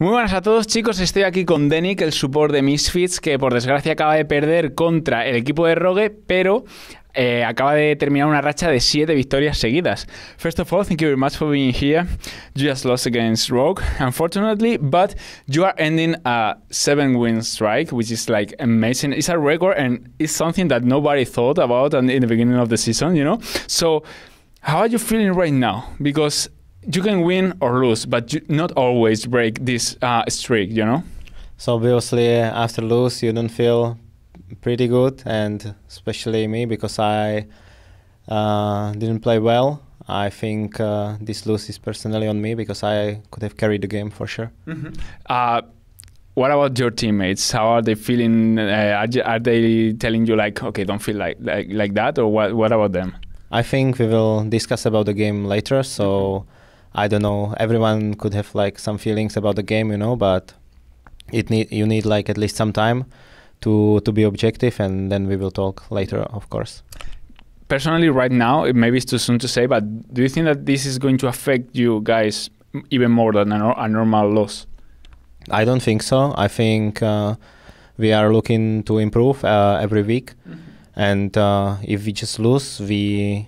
Muy buenas a todos chicos, estoy aquí con Denik, el support de Misfits, que por desgracia acaba de perder contra el equipo de Rogue, pero eh, acaba de terminar una racha de 7 victorias seguidas. First of all, thank you very much for being here. You just lost against Rogue, unfortunately, but you are ending a 7 win strike, which is like amazing. It's a record and it's something that nobody thought about in the beginning of the season, you know? So, how are you feeling right now? Because you can win or lose, but you not always break this uh, streak, you know? So obviously, after lose, you don't feel pretty good, and especially me because I uh, didn't play well. I think uh, this lose is personally on me because I could have carried the game for sure. Mm -hmm. uh, what about your teammates? How are they feeling? Uh, are, are, they telling you like, okay, don't feel like like, like that, or what? What about them? I think we will discuss about the game later. So. Mm -hmm I don't know. Everyone could have like some feelings about the game, you know, but it need you need like at least some time to to be objective, and then we will talk later, of course. Personally, right now, it maybe it's too soon to say, but do you think that this is going to affect you guys even more than a, a normal loss? I don't think so. I think uh, we are looking to improve uh, every week, mm -hmm. and uh, if we just lose, we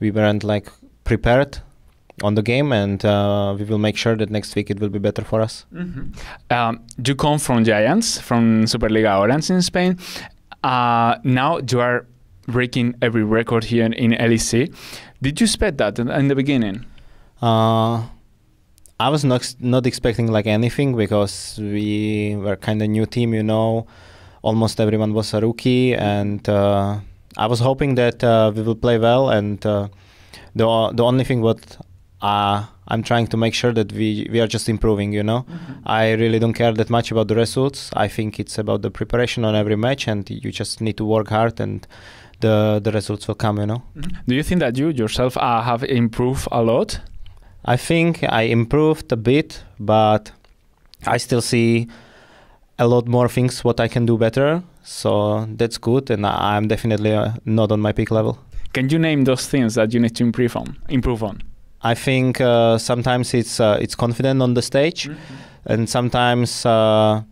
we weren't like prepared on the game, and uh, we will make sure that next week it will be better for us. Mm -hmm. um, you come from Giants, from Superliga Orange in Spain. Uh, now you are breaking every record here in LEC. Did you expect that in the beginning? Uh, I was not not expecting like anything because we were kind of new team, you know. Almost everyone was a rookie, and uh, I was hoping that uh, we will play well and uh, the the only thing what uh, I'm trying to make sure that we, we are just improving, you know. Mm-hmm. I really don't care that much about the results. I think it's about the preparation on every match, and you just need to work hard, and the, the results will come, you know. Mm-hmm. Do you think that you yourself uh, have improved a lot? I think I improved a bit, but I still see a lot more things what I can do better. So that's good, and I'm definitely uh, not on my peak level. Can you name those things that you need to improve on? Improve on. I think uh, sometimes it's uh, it's confident on the stage, mm-hmm. and sometimes uh,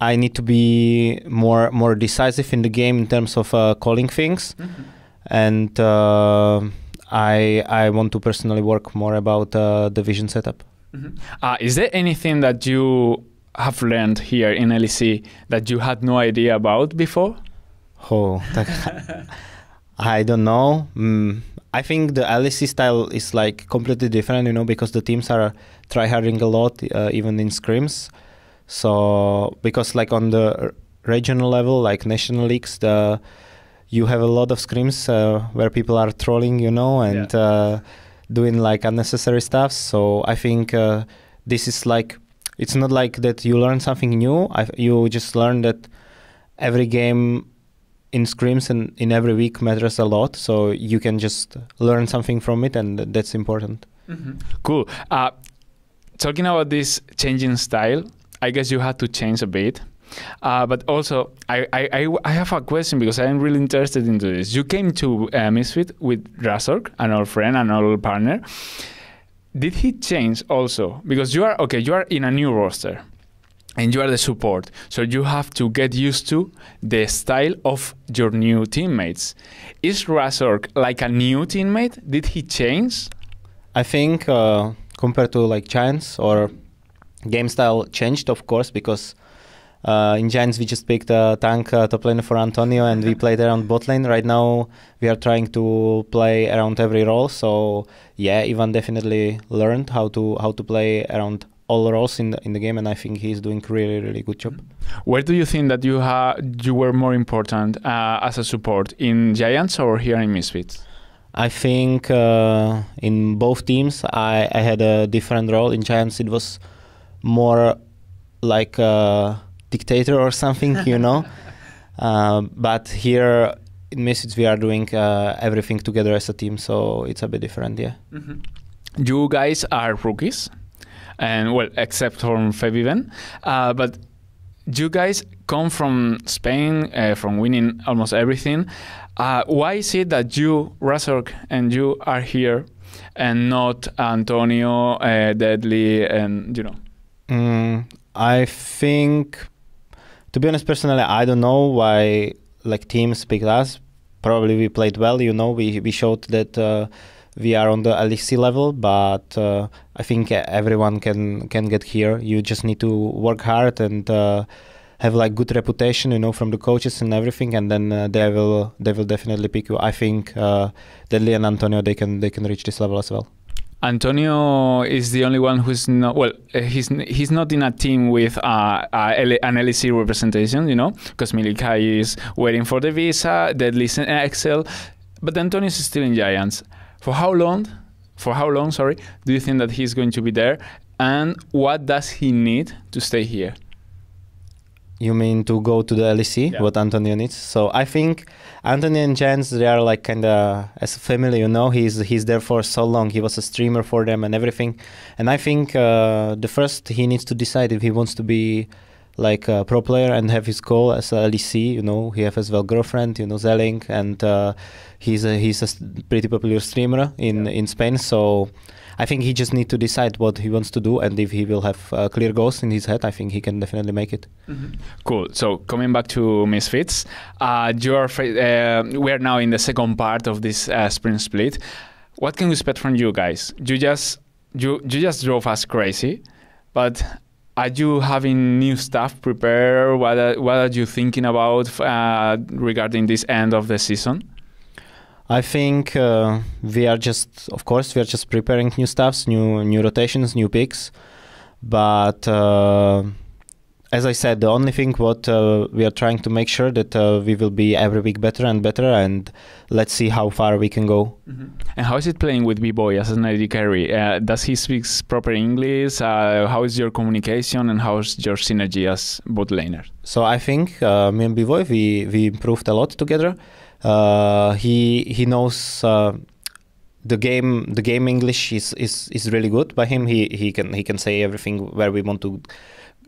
I need to be more more decisive in the game in terms of uh, calling things, mm-hmm. and uh, I I want to personally work more about uh, the vision setup. Mm-hmm. is there anything that you have learned here in LEC that you had no idea about before? Oh. I don't know. Mm, I think the LEC style is like completely different, you know, because the teams are tryharding a lot, uh, even in scrims. So because like on the regional level, like national leagues, the you have a lot of scrims uh, where people are trolling, you know, and yeah. uh, doing like unnecessary stuff. So I think uh, this is like it's not like that you learn something new. I, you just learn that every game in scrims and in every week matters a lot. So you can just learn something from it, and that's important. Mm -hmm. Cool. Uh, talking about this changing style, I guess you had to change a bit. Uh, but also, I, I, I, have a question because I'm really interested into this. You came to uh, Misfit with Razork, an old friend, an old partner. Did he change also? Because you are okay. You are in a new roster and you are the support. So you have to get used to the style of your new teammates. Is Razork like a new teammate? Did he change? I think uh, compared to like Giants or game style changed, of course, because uh, in Giants we just picked a tank uh, top lane for Antonio and we played around bot lane. Right now we are trying to play around every role. So yeah, Ivan definitely learned how to how to play around all roles in the, in the game, and I think he's doing really really good job. Where do you think that you ha- you were more important uh, as a support in Giants or here in Misfits? I think uh, in both teams I, I, had a different role. In Giants it was more like a dictator or something, you know. uh, but here in Misfits we are doing uh, everything together as a team, so it's a bit different, yeah. Mm -hmm. You guys are rookies and well, except from Fabi Uh, but you guys come from Spain, uh, from winning almost everything. Uh, why is it that you, Razork, and you are here, and not Antonio, uh, Deadly, and you know? Mm, I think, to be honest, personally, I don't know why like teams picked us. Probably we played well. You know, we we showed that uh, we are on the LEC level, but uh, I think everyone can can get here. You just need to work hard and uh, have like good reputation, you know, from the coaches and everything, and then uh, they will they will definitely pick you. I think uh, Deadly and Antonio they can they can reach this level as well. Antonio is the only one who's not well. He's he's not in a team with uh, a, an LEC representation, you know, because Milikai is waiting for the visa. Deadly is in Excel, but Antonio is still in Giants. For how long? For how long? Sorry. Do you think that he's going to be there? And what does he need to stay here? You mean to go to the LEC? Yeah. What Antonio needs? So I think Antonio and Jens, they are like kind of as a family. You know, he's he's there for so long. He was a streamer for them and everything. And I think uh, the first he needs to decide if he wants to be like a pro player and have his goal as a LEC. You know, he has as well girlfriend. You know, Zelling, and uh, he's a, he's a pretty popular streamer in yeah. in Spain. So I think he just need to decide what he wants to do, and if he will have uh, clear goals in his head, I think he can definitely make it. Mm -hmm. Cool. So coming back to Misfits, uh, you are uh, we are now in the second part of this uh, spring split. What can we expect from you guys? You just you you just drove us crazy but are you having new stuff prepared? What are, what are you thinking about uh, regarding this end of the season? I think uh, we are just, of course, we are just preparing new stuffs, new new rotations, new picks, but uh, as I said, the only thing what uh, we are trying to make sure that uh, we will be every week better and better, and let's see how far we can go. Mm-hmm. And how is it playing with B-boy as an Eddie carry? Uh, does he speaks proper English? Uh, how is your communication and how is your synergy as both laner? So I think uh, me and B-boy we we improved a lot together. Uh, he he knows the game the game English is is is really good by him. He he can he can say everything where we want to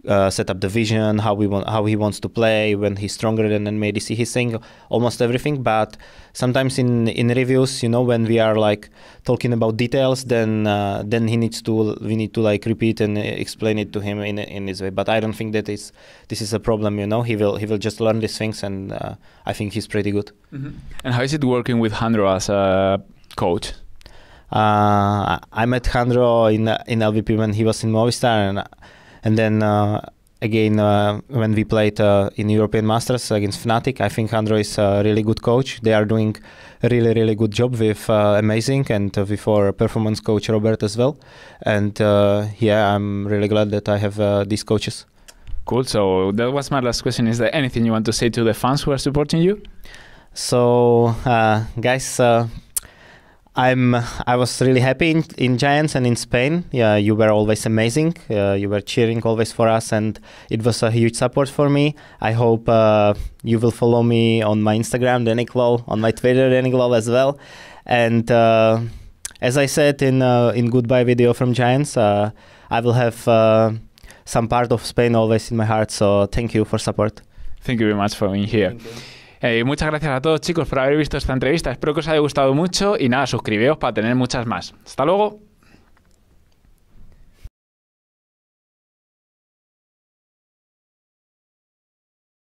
uh, set up the vision, how we want, how he wants to play, when he's stronger than NMADC. He's saying almost everything, but sometimes in in reviews, you know, when we are like talking about details, then uh, then he needs to we need to like repeat and explain it to him in in his way. But I don't think that is this is a problem, you know. He will he will just learn these things, and uh, I think he's pretty good. Mm -hmm. And how is it working with Handro as a coach? Uh, I met Handro in in LVP when he was in Movistar, and and then uh, again, uh, when we played uh, in European Masters against Fnatic, I think Andro is a really good coach. They are doing a really, really good job with Amazing and with our performance coach Robert as well. And yeah, I'm really glad that I have these coaches. Cool. So that was my last question. Is there anything you want to say to the fans who are supporting you? So, uh, guys, uh, I'm I was really happy in, in Giants and in Spain. Yeah, you were always amazing. Uh, you were cheering always for us, and it was a huge support for me. I hope uh, you will follow me on my Instagram, Deniklol, on my Twitter, Deniklol as well. And uh, as I said in uh, in goodbye video from Giants, uh, I will have uh, some part of Spain always in my heart. So thank you for support. Thank you very much for being here. Eh, muchas gracias a todos chicos por haber visto esta entrevista. Espero que os haya gustado mucho y nada, suscribíos para tener muchas más. Hasta luego.